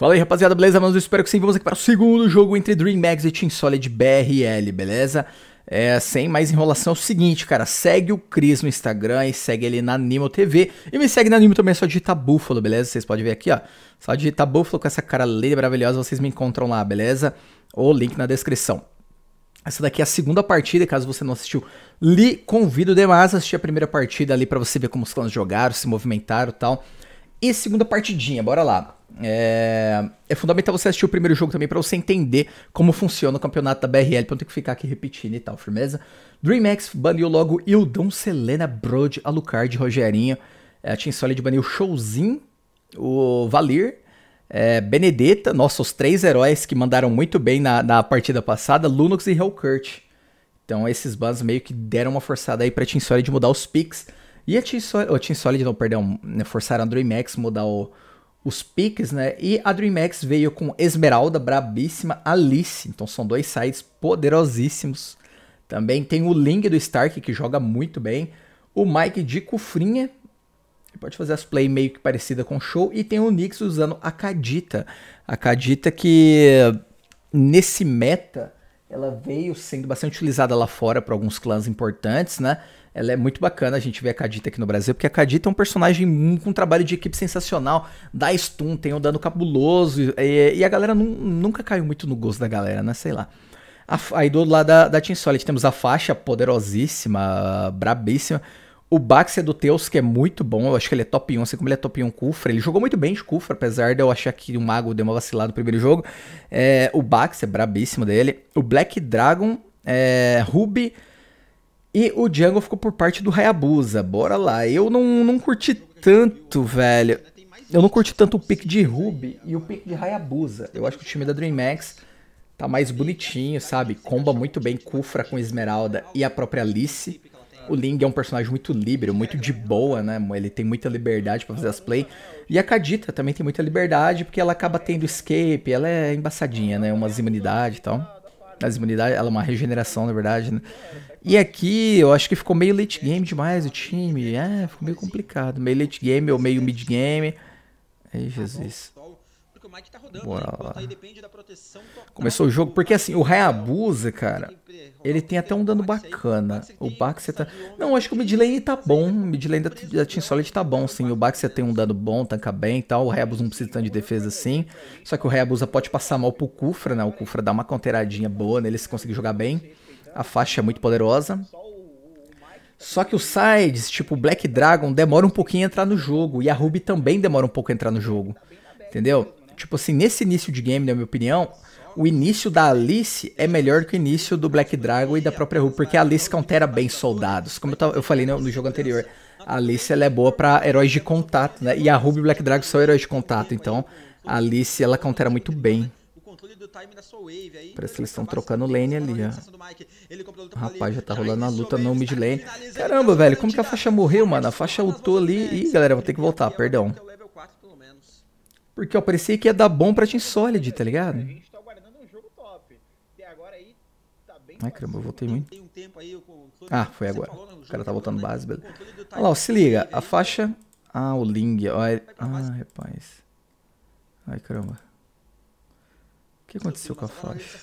Fala aí, rapaziada, beleza? Mas eu espero que sim. Vamos aqui para o segundo jogo entre Dream DreamHacks e Team Solid BRL, beleza? É, sem mais enrolação, é o seguinte, cara, segue o Cris no Instagram e segue ele na Nimo TV. E me segue na Nimo também, é só digitar Búfalo, beleza? Vocês podem ver aqui, ó. Só digitar Búfalo com essa cara linda e maravilhosa, vocês me encontram lá, beleza? O link na descrição. Essa daqui é a segunda partida, caso você não assistiu, lhe convido demais a assistir a primeira partida ali para você ver como os clãs jogaram, se movimentaram e tal. E segunda partidinha, bora lá. É, é fundamental você assistir o primeiro jogo também para você entender como funciona o campeonato da BRL, pra não ter que ficar aqui repetindo e tal, firmeza? Dreamx, baniu logo Ildon, Selena, Brod, Alucard, Rogerinho. É, a Team Solid baniu Showzin, o Valir, é, Benedetta, nossos três heróis que mandaram muito bem na, na partida passada, Lunox e Hellkurt. Então esses bans meio que deram uma forçada aí pra Team Solid mudar os picks. E a Team Solid, oh, Team Solid não, perdão, né, forçaram a DreamHack mudar o, os piques, né? E a DreamHack veio com Esmeralda, Brabíssima, Alice. Então são dois sites poderosíssimos. Também tem o Ling do Stark, que joga muito bem. O Mike de Cufrinha, que pode fazer as play meio que parecida com o show. E tem o Nix usando a Kadita. A Kadita que nesse meta ela veio sendo bastante utilizada lá fora para alguns clãs importantes, né? Ela é muito bacana a gente ver a Kadita aqui no Brasil, porque a Kadita é um personagem com um trabalho de equipe sensacional, dá stun, tem um dano cabuloso, e, e a galera nunca caiu muito no gosto da galera, né? Sei lá. A, aí do lado da, da Team Solid temos a faixa poderosíssima, brabíssima. O Bax é do Teus, que é muito bom. Eu acho que ele é top 1, assim como ele é top 1 Kufra. Ele jogou muito bem de Kufra, apesar de eu achar que o Mago deu uma vacilada no primeiro jogo. É, o Bax é brabíssimo dele. O Black Dragon, é, Ruby, e o Django ficou por parte do Hayabusa. Bora lá. Eu não, não curti tanto, velho. Eu não curti tanto o pick de Ruby e o pick de Hayabusa. Eu acho que o time da Dream Max tá mais bonitinho, sabe? Comba muito bem Kufra com Esmeralda e a própria Alice. O Ling é um personagem muito livre, muito de boa, né? Ele tem muita liberdade para fazer as play. E a Kadita também tem muita liberdade, porque ela acaba tendo escape, ela é embaçadinha, né? Umas imunidades e tal. As imunidades, ela é uma regeneração, na verdade, né? E aqui eu acho que ficou meio late game demais o time. É, ficou meio complicado. Meio late game ou meio mid game. Ai, Jesus. Mike tá rodando. Bora né? lá. Começou o jogo, porque assim, o Hayabusa, cara, ele tem até um dano bacana. O Baxia tá... Não, acho que o midlane tá, tá, tá, tá bom. Né? O midlane da, da Team Solid tá bom, sim. O Baxia tem um dano bom, tanca bem e tal. O Hayabusa não precisa tanto de então, defesa assim. Só que o Hayabusa pode passar mal pro Kufra, né? O Kufra dá uma conteradinha boa nele se conseguir jogar bem. A faixa é muito poderosa. Só que os sides, tipo Black Dragon, demora um pouquinho a entrar no jogo. E a Ruby também demora um pouco a entrar no jogo. Entendeu? tipo assim, nesse início de game, na minha opinião, o início da Alice é melhor que o início do Black Dragon e da própria Ruby, porque a Alice countera bem soldados. Como eu, eu falei no, né, no, jogo anterior, a Alice ela é boa para heróis de contato, né? E a Ruby e Black Dragon são heróis de contato, então a Alice ela countera muito bem. Parece que eles estão trocando lane ali, ó. Rapaz, já tá rolando a luta no mid lane. Caramba, velho, como que a faixa morreu, mano? A faixa ultou ali. Ih, galera, vou ter que voltar, perdão. Porque eu parecia que ia dar bom pra Team Solid, tá ligado? A gente tá aguardando um jogo top. Até agora aí tá bem Ai, caramba, eu voltei muito. Ah, foi agora. Né, o cara tá voltando base, beleza. Olha lá, ó, se liga. A faixa... Tá ah, o Ling. Ah, rapaz. Ai, caramba que aconteceu com a faixa?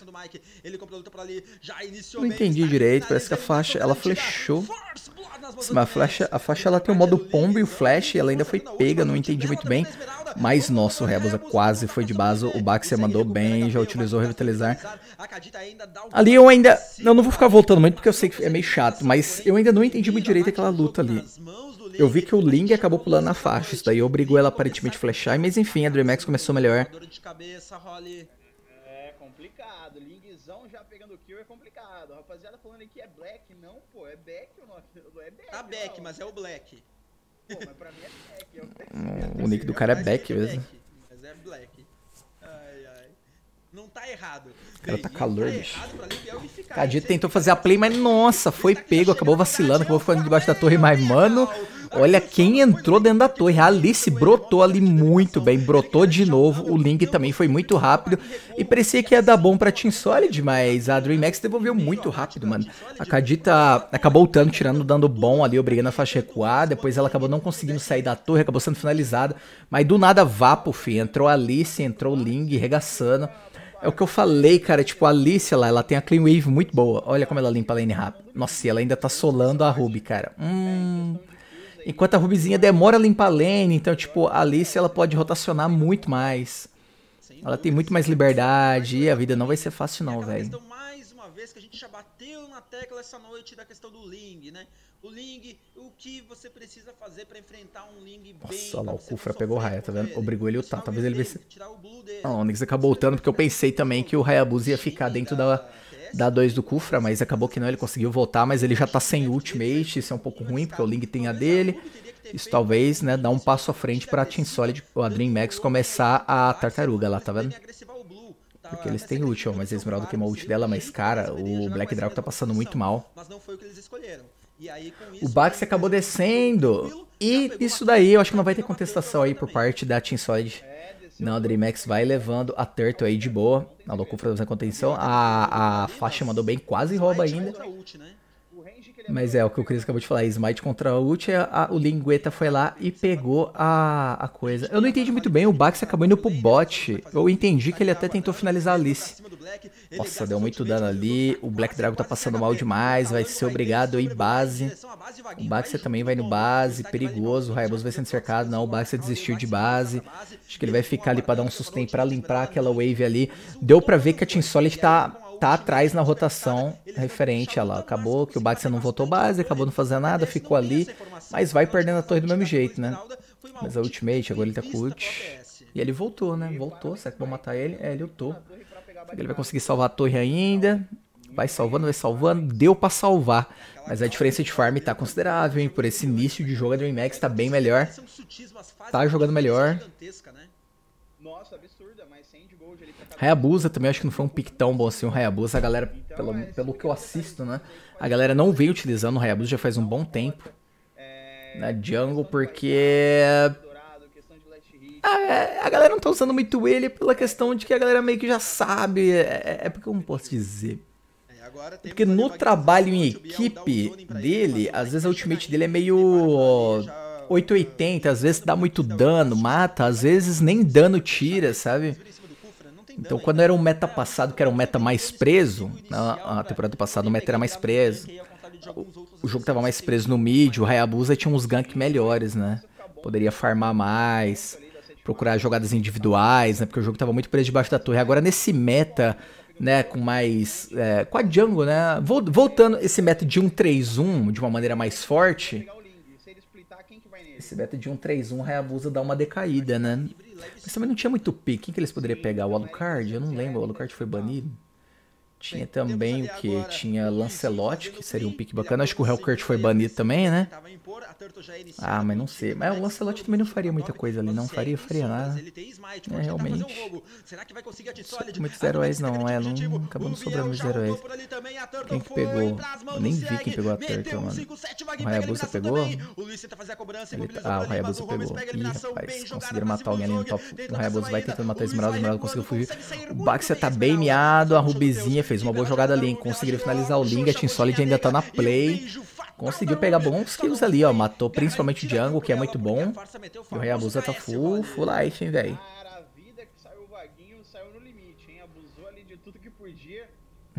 Não entendi direito, parece que a faixa, ela flechou. Mas a flecha, a faixa ela tem o modo pombo tá e o flash, ela ainda foi pega, não entendi muito bem. Mas tá nosso Rebusa tá quase foi de base, o Baxia mandou bem, já utilizou revitalizar. Ali eu ainda, não, não vou ficar voltando muito porque eu sei que é meio chato, mas eu ainda não entendi muito direito aquela luta ali. Eu vi que o Ling acabou pulando na faixa, isso daí obrigou ela aparentemente a flechar, mas enfim, a DreamHack começou melhor. Zão já pegando o kill é complicado. A rapaziada falando aqui é Black, não, pô, é Beck o nome. É Beck. Tá Beck, mas é o Black. Pô, mas pra mim é Beck. É o, Beck. o nick do cara é Beck é mesmo. mas é Black. Ai, ai. Não tá errado. Cara, tá, tá calor, bicho. É Cadê tentou fazer a play, mas nossa, foi tá pego, acabou vacilando, acabou ficando tá debaixo da torre, mas mano. Olha quem entrou dentro da torre. A Alice brotou ali muito bem, brotou de novo. O Link também foi muito rápido. E parecia que ia dar bom pra Team Solid, mas a DreamHack devolveu muito rápido, mano. A Kadita acabou ultando, tirando, dando bom ali, obrigando a faixa recuar. Depois ela acabou não conseguindo sair da torre, acabou sendo finalizada. Mas do nada, vapo, fi. Entrou a Alice, entrou o Ling, regaçando. É o que eu falei, cara. Tipo, a Alice lá, ela tem a Clean Wave muito boa. Olha como ela limpa a lane rápido. Nossa, e ela ainda tá solando a Ruby, cara. Hum. Enquanto a Rubizinha demora a limpar a lane, então, tipo, a Alice ela pode rotacionar muito mais. Ela tem muito mais liberdade e a vida não vai ser fácil não, velho. mais uma vez que a gente já bateu na tecla essa noite da questão do Ling, né? O Ling, o que você precisa fazer para enfrentar um Ling Nossa, bem... Nossa, lá o Kufra pegou o Raya, tá vendo? Obrigou ele a lutar, talvez ele... É dele, não, o Onix acabou lutando porque eu pensei também que o Hayabusa ia ficar dentro da dá dois do Kufra, mas acabou que não, ele conseguiu voltar, mas ele já tá sem ultimate, isso é um pouco ruim, porque o Ling tem a dele. Isso talvez, né, dá um passo à frente pra Team Solid, o Dream Max começar a tartaruga lá, tá vendo? Porque eles têm ult, mas mas é a Esmeralda queimou uma ult dela, mas cara, o Black Draco tá passando muito mal. O Bax acabou descendo, e isso daí eu acho que não vai ter contestação aí por parte da Team Solid. Não, a DreamHack vai levando a Turtle aí de boa. A loucura fazendo contenção. A, a faixa mandou bem, quase rouba ainda. Mas é, o que o Cris acabou de falar, Smite contra a Uchi, é a, o Lingueta foi lá e pegou a, a coisa. Eu não entendi muito bem, o Bax acabou indo pro bot. Eu entendi que ele até tentou finalizar a Alice. Nossa, deu muito dano ali, o Black Dragon tá passando mal demais, vai ser obrigado a ir base. O Baxter também vai no base, perigoso, o Raiboso vai sendo cercado, não, o Baxter desistiu de base. Acho que ele vai ficar ali pra dar um sustain, pra limpar aquela wave ali. Deu pra ver que a Team Solid tá tá atrás na rotação referente a lá. Acabou que o Baxter não votou base, acabou não fazendo nada, ficou ali, mas vai perdendo a torre do mesmo jeito, né? Mas a ultimate, agora ele tá com ult. E ele voltou, né? Voltou, será que vão matar ele? É, ele lutou. Ele vai conseguir salvar a torre ainda. Vai salvando, vai salvando. Deu pra salvar. Mas a diferença de farm tá considerável, hein? Por esse início de jogo, a DreamHack tá bem melhor. Tá jogando melhor. Nossa, absurda, mas 100 de gold ele tá Hayabusa também, acho que não foi um pick tão bom assim o Hayabusa. A galera, então, pelo, é, pelo que eu assisto, né? A galera não vem utilizando o Hayabusa já faz um bom tempo. É, na jungle, porque. A, ah, é, a galera não tá usando muito ele pela questão de que a galera meio que já sabe. É, é, é porque eu não posso dizer. É, porque no trabalho em equipe dele, às vezes a ultimate dele é meio 880, às vezes dá muito dano, mata, às vezes nem dano tira, sabe? Então quando era um meta passado, que era um meta mais preso, na temporada passada o meta era mais preso, o jogo tava mais preso no mid, o Hayabusa tinha uns gank melhores, né? Poderia farmar mais, procurar jogadas individuais, né? Porque o jogo tava muito preso debaixo da torre. Agora nesse meta, né, com mais... É, com a jungle, né? Voltando esse meta de 1-3-1 de uma maneira mais forte esse beta de 131 Hayabusa dá uma decaída, né? Mas também não tinha muito pique. Quem que eles poderiam pegar? O Alucard? Eu não lembro, o Alucard foi banido. Tinha Bem, também o que? Tinha Lancelot, que seria um pique bacana. Acho que o Hellcurt foi banido também, né? É ah, mas não sei. Mas o né? Lancelot também não faria muita coisa ali, não faria, faria nada. É, realmente. Muitos heróis não, é, não acabamos sobrando muitos heróis. Quem que pegou? Eu nem vi quem pegou a Turtle, mano. O Hayabusa pegou? Ele... Ah, o Hayabusa pegou. Ih, rapaz, conseguiram matar alguém ali no top. O Hayabusa vai tentando matar a Esmeralda, O Esmeralda conseguiu fugir. O Baxia tá bem miado, a Rubizinha fez uma boa jogada ali, hein? conseguiu finalizar o Ling, a Team Solid ainda tá na play. Conseguiu pegar bons kills ali, ó. Matou principalmente o Jungle, que é muito bom. E o Hayabusa tá full, full life, hein, velho.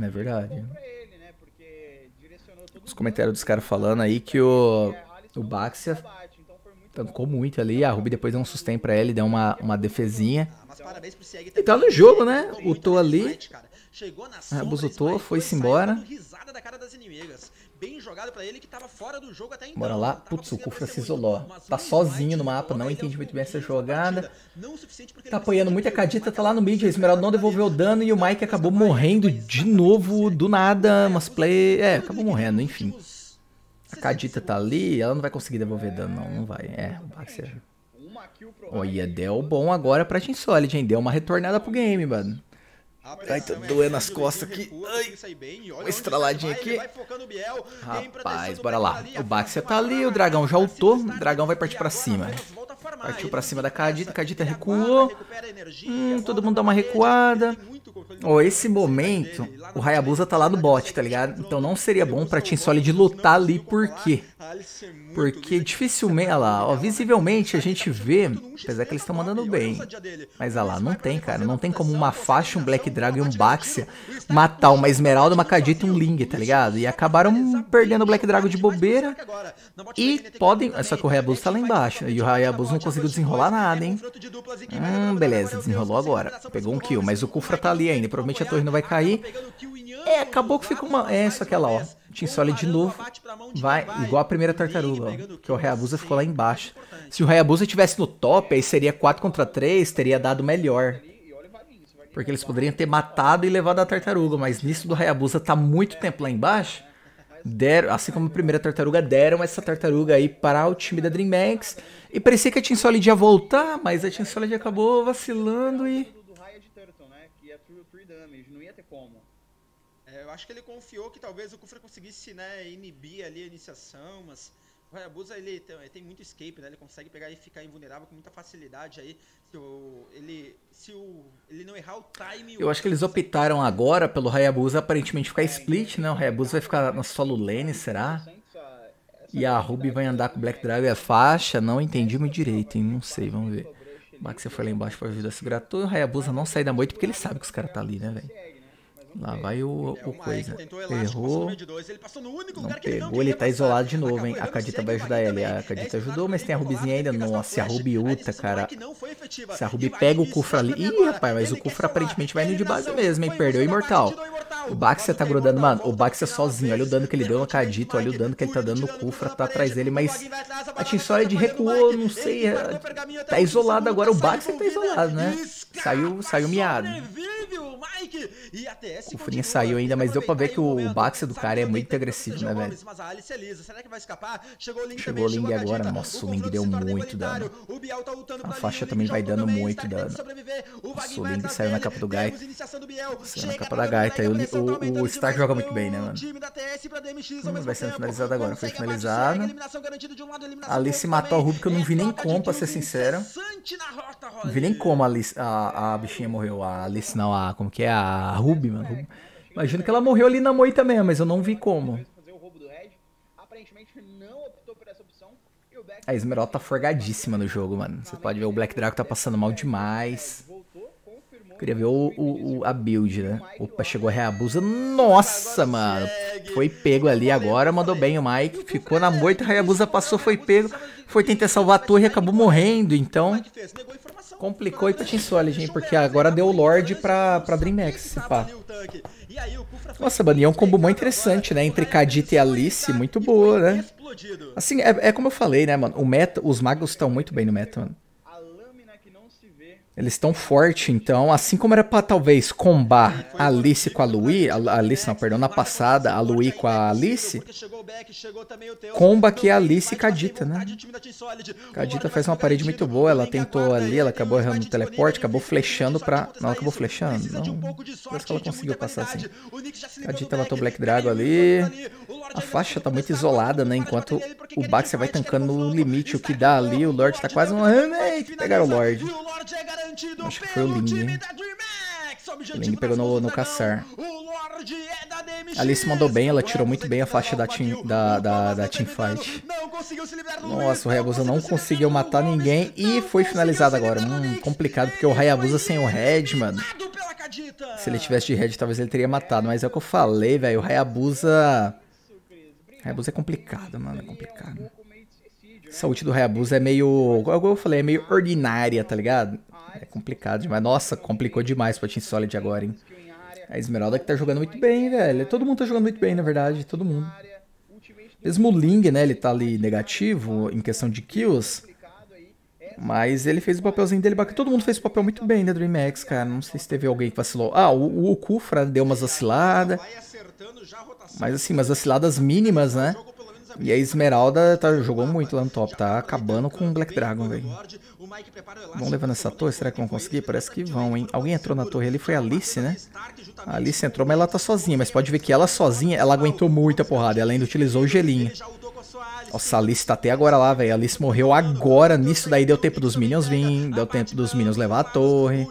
É verdade. Né? Os comentários dos caras falando aí que o, o Baxia tancou muito ali. A Ruby depois deu um sustain pra ele, deu uma, uma defesinha. Ah, então, e tá no jogo, né? O tô ali. Chegou na ah, sombra, foi-se embora. Risada da cara das inimigas. Bem jogado ele que tava fora do jogo até então. Bora lá, putz, o Kufra se isolou. Tá sozinho no mapa, não entendi muito bem essa jogada. Tá apanhando muito, a Kadita tá lá no mid, a Esmeralda não devolveu o dano e o Mike acabou morrendo de novo, do nada, é, umas play... É, acabou morrendo, enfim. A Kadita tá ali, ela não vai conseguir devolver dano, não, não vai. É, o Baxter... Olha, deu bom agora pra Team Solid, hein? Deu uma retornada pro game, mano. Ai, tá doendo as costas aqui. Ai, uma estraladinha aqui. Rapaz, bora lá. O Baxia tá ali, o tá dragão já ultou. O dragão vai partir pra cima. Partiu pra cima da Cadita, Cadita recuou. Hum, todo mundo dá uma recuada. Ó, oh, esse momento, o Hayabusa tá lá no bot, tá ligado? Então não seria bom pra Team Solid lutar ali, por quê? Porque dificilmente, olha lá, ó, visivelmente a gente vê, apesar que eles estão mandando bem. Mas olha lá, não tem, cara, não tem como uma faixa, um Black Dragon e um Baxia matar uma Esmeralda, uma Cadita e um Ling, tá ligado? E acabaram perdendo o Black Dragon de bobeira. E podem, só que o Hayabusa tá lá embaixo, e o Hayabusa não conseguiu desenrolar nada, hein? Hum, beleza, desenrolou agora. Pegou um kill, mas o Kufra tá ali ainda, provavelmente a torre não vai cair. É, acabou que ficou uma... É, só que ela, ó. Team de novo vai igual a primeira tartaruga, ó, que é o Hayabusa ficou lá embaixo. É Se o Hayabusa estivesse no top, aí seria 4 contra 3, teria dado melhor. Porque eles poderiam ter matado e levado a tartaruga, mas nisso do Hayabusa tá muito tempo lá embaixo. Deram, assim como a primeira tartaruga, deram essa tartaruga aí para o time da DreamHacks. E parecia que a Team Solid ia voltar, mas a Team Solid acabou vacilando e eu acho que ele confiou que talvez o Kufra conseguisse, né, inibir ali a iniciação, mas o Hayabusa ele tem, ele tem, muito escape, né? Ele consegue pegar e ficar invulnerável com muita facilidade aí. Se o, ele, se o, ele não errar o time. Eu o acho que eles optaram agora pelo Hayabusa aparentemente ficar é, split, né? O então, Hayabusa vai então, ficar na então, solo lane, será? E a Ruby vai andar com o Black é Dragon e é a faixa? Não entendi muito né? direito, hein? Não sei, vamos ver. O Max foi lá embaixo pra ajudar a segurar todo. O Hayabusa não sai da moita porque ele sabe que os caras tá ali, né, velho? Lá vai o, é o coisa. Errou. Não pegou, ele tá isolado de novo, hein? A Cadita vai ajudar ele. A Cadita ajudou, mas tem a Rubizinha ainda. Nossa, a Rubi ulta, cara. Se a Rubi pega o Kufra ali... Ih, rapaz, mas o Kufra aparentemente vai indo de base mesmo, hein? Perdeu o Imortal. O Baxia tá grudando, mano. O Baxia é sozinho. Olha o dano que ele deu no Cadito. Olha o dano que ele tá dando no Kufra. Tá atrás dele, mas a Tinsolid recuou. Não sei. Tá isolado agora. O Baxia tá isolado, né? Saiu, saiu miado. E o Furinha saiu ainda, mas deu pra ver que o Baxa do cara é muito agressivo, né, velho? Mas a Alice é lisa. Será que vai escapar? Chegou o Ling, Chegou o agora. Nossa, o Ling deu muito dano. Tá a faixa também vai dando muito dano. Nossa, o Ling saiu na capa do Gai. Saiu na capa da Gaita. Tá o, tá o, o Stark joga muito bem, né, mano? Hum, vai sendo finalizado agora. Foi finalizado. A Alice matou o Rubik, que eu não vi nem como, pra ser sincero. Não vi nem como a, Alice, a, a bichinha morreu. A Alice não, a... Como que é? a Ruby, mano. Imagino que ela morreu ali na moita mesmo, mas eu não vi como. A Esmeralda tá forgadíssima no jogo, mano. Você pode ver, o Black Draco tá passando mal demais. Queria ver o, o, o, a build, né? Opa, chegou a Hayabusa. Nossa, mano. Foi pego ali agora, mandou bem o Mike. Ficou na moita, Hayabusa passou, foi pego. Foi tentar salvar a torre e acabou morrendo, então complicou e potenciou a gente porque agora deu o Lord pra, pra DreamHack, se pá. Nossa, Bani, é um combo muito interessante, né? Entre Kadita e Alice, muito boa, né? Assim, é, é como eu falei, né, mano? O meta, os magos estão muito bem no meta, mano. Eles estão forte, então, assim como era para talvez combar a Alice com a Luí a, Alice não, perdão, na passada, a Luí com a Alice, comba que a Alice e Cadita, né? Cadita faz uma parede muito boa, ela tentou ali, ela acabou errando no teleporte, acabou flechando pra... Não, acabou flechando, não. Parece que ela conseguiu passar assim. Cadita matou Black Dragon ali. A faixa tá muito isolada, né? Enquanto o Baxia vai tancando no limite, o que dá ali, o Lorde tá quase um... Pegaram o Lorde empate é garantido Acho que foi o Ling, time da O Ling pegou no, no caçar. É Alice mandou bem, ela tirou muito bem a faixa da, team, da, da, da tá teamfight. Nossa, o Hayabusa não conseguiu matar ninguém e foi finalizado agora. Hum, complicado, porque o Hayabusa sem o Red, mano. Se ele tivesse de Red, talvez ele teria matado. Mas é o que eu falei, velho. O Hayabusa... Hayabusa é complicado, mano. É complicado. Essa ult do Hayabusa é meio. Igual eu falei, é meio ordinária, tá ligado? É complicado demais. Nossa, complicou demais pra Team Solid agora, hein? A Esmeralda que tá jogando muito bem, velho. Todo mundo tá jogando muito bem, na verdade. Todo mundo. Mesmo o Ling, né? Ele tá ali negativo em questão de kills. Mas ele fez o papelzinho dele bacana. Todo mundo fez o papel muito bem né, Dreamx, cara. Não sei se teve alguém que vacilou. Ah, o, o Kufra deu umas vaciladas. Mas assim, umas vaciladas mínimas, né? E a Esmeralda tá, jogou muito lá no top, tá acabando com o Black Dragon, velho. Vão levando essa torre? Será que vão conseguir? Parece que vão, hein? Alguém entrou na torre ali, foi a Alice, né? A Alice entrou, mas ela tá sozinha. Mas pode ver que ela sozinha, ela aguentou muita porrada. Ela ainda utilizou o gelinho. Nossa, a Alice tá até agora lá, velho. A Alice morreu agora nisso. Daí deu tempo dos Minions vir. Deu tempo dos Minions levar a torre.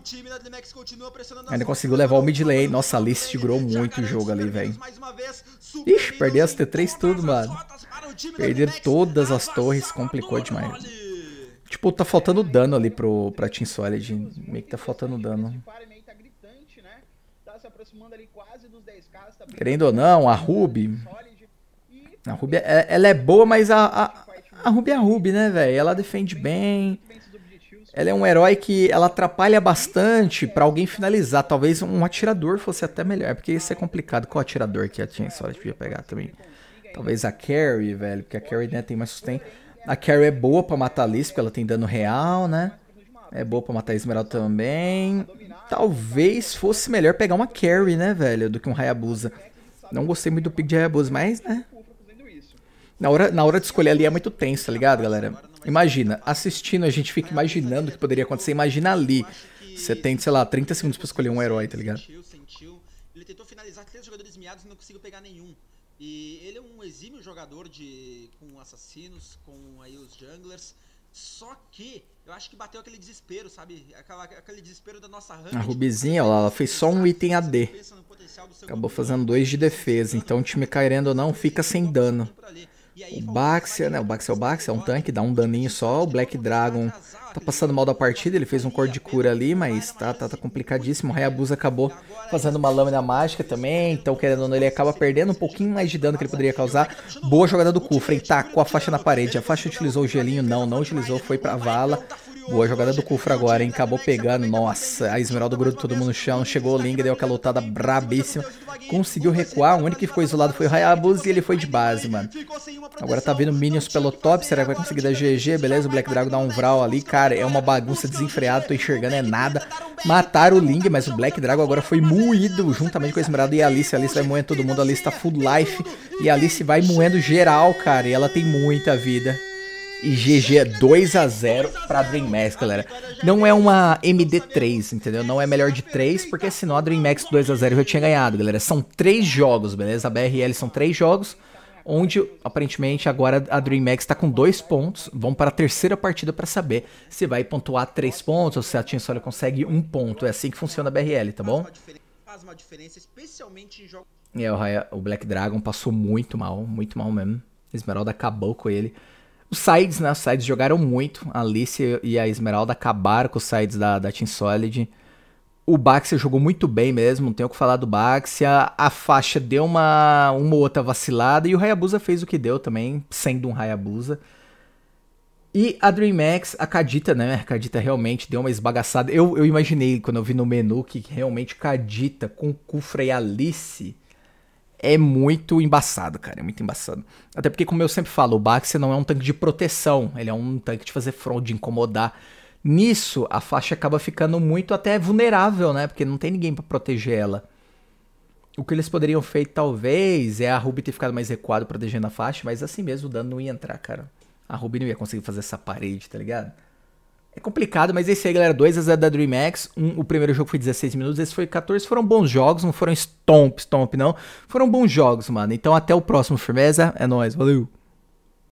Ainda conseguiu levar o mid lane. Nossa, a Alice segurou muito o jogo ali, velho. Ixi, perdeu as T3 tudo, mano. Perder todas as torres complicou demais. Tipo, tá faltando dano ali pro, pra Team Solid. Meio que tá faltando dano. Tá né? tá tá Querendo ou não, a Ruby... A Ruby, é, é, ela é boa, mas a, a, a Ruby é a Ruby, né, velho? Ela defende bem. Ela é um herói que ela atrapalha bastante para alguém finalizar. Talvez um atirador fosse até melhor, porque isso é complicado. Qual atirador que a Team Solid podia pegar também? Talvez a Carrie, velho, porque a Carrie né, tem mais sustento. A Carrie é boa pra matar a Liz, porque ela tem dano real, né? É boa pra matar a Esmeralda também. Talvez fosse melhor pegar uma Carrie, né, velho, do que um Hayabusa. Não gostei muito do pick de Hayabusa, mas, né? Na hora, na hora de escolher ali é muito tenso, tá ligado, galera? Imagina, assistindo a gente fica imaginando o que poderia acontecer. Imagina ali. Você tem, sei lá, 30 segundos pra escolher um herói, tá ligado? Ele tentou finalizar três jogadores miados e não conseguiu pegar nenhum. E ele é um exímio jogador de com assassinos, com aí os junglers. Só que eu acho que bateu aquele desespero, sabe? Aquela, aquele desespero da nossa rank. A Rubizinha, olha lá, ela fez só um item AD. Acabou fazendo dois de defesa, então o time Kairendo não fica sem dano. O Baxia, né? O Baxia é o Baxia, é um tanque, dá um daninho só. O Black Dragon tá passando mal da partida, ele fez um cor de cura ali, mas tá, tá, tá complicadíssimo. O Hayabusa acabou é fazendo uma lâmina mágica também, então querendo ou não, ele acaba perdendo um pouquinho mais de dano que ele poderia causar. Boa jogada do tá tacou a faixa na parede. A faixa utilizou o gelinho? Não, não utilizou, foi pra vala. Boa jogada do Kufra agora, hein? Acabou pegando. Nossa, a Esmeralda grudou todo mundo no chão. Chegou o Ling, deu aquela lutada brabíssima. Conseguiu recuar. O único que ficou isolado foi o Hayabusa e ele foi de base, mano. Agora tá vindo Minions pelo top. Será que vai conseguir dar GG? Beleza, o Black Dragon dá um vral ali. Cara, é uma bagunça desenfreada. Tô enxergando, é nada. Mataram o Ling, mas o Black Dragon agora foi moído juntamente com a Esmeralda e a Alice. A Alice vai moendo todo mundo. A Alice tá full life. E a Alice vai moendo geral, cara. E ela tem muita vida. E GG é 2x0 pra DreamHack, galera. Não é uma MD3, entendeu? Não é melhor de 3, porque senão a DreamHack 2x0 já tinha ganhado, galera. São 3 jogos, beleza? A BRL são 3 jogos, onde aparentemente agora a DreamHack tá com 2 pontos. Vão para a terceira partida pra saber se vai pontuar 3 pontos ou se a Team Solid consegue 1 um ponto. É assim que funciona a BRL, tá bom? Faz uma diferença, especialmente em jogos... E aí, o Black Dragon passou muito mal, muito mal mesmo. Esmeralda acabou com ele. Os sides, né? Os sides jogaram muito. A Alice e a Esmeralda acabaram com os sides da, da Team Solid. O Baxia jogou muito bem mesmo, não tenho o que falar do Baxia. A faixa deu uma, uma outra vacilada e o Hayabusa fez o que deu também, sendo um Hayabusa. E a Dreamx, a Cadita, né? A Cadita realmente deu uma esbagaçada. Eu, eu imaginei quando eu vi no menu que realmente Cadita com Kufra e Alice é muito embaçado, cara. É muito embaçado. Até porque, como eu sempre falo, o Baxter não é um tanque de proteção. Ele é um tanque de fazer front, de incomodar. Nisso, a faixa acaba ficando muito até vulnerável, né? Porque não tem ninguém para proteger ela. O que eles poderiam feito, talvez, é a Ruby ter ficado mais recuado protegendo a faixa, mas assim mesmo o dano não ia entrar, cara. A Ruby não ia conseguir fazer essa parede, tá ligado? É complicado, mas esse aí, galera. 2 a 0 da DreamHacks. Um, o primeiro jogo foi 16 minutos, esse foi 14. Foram bons jogos, não foram stomp, stomp, não. Foram bons jogos, mano. Então até o próximo, firmeza. É nóis, valeu.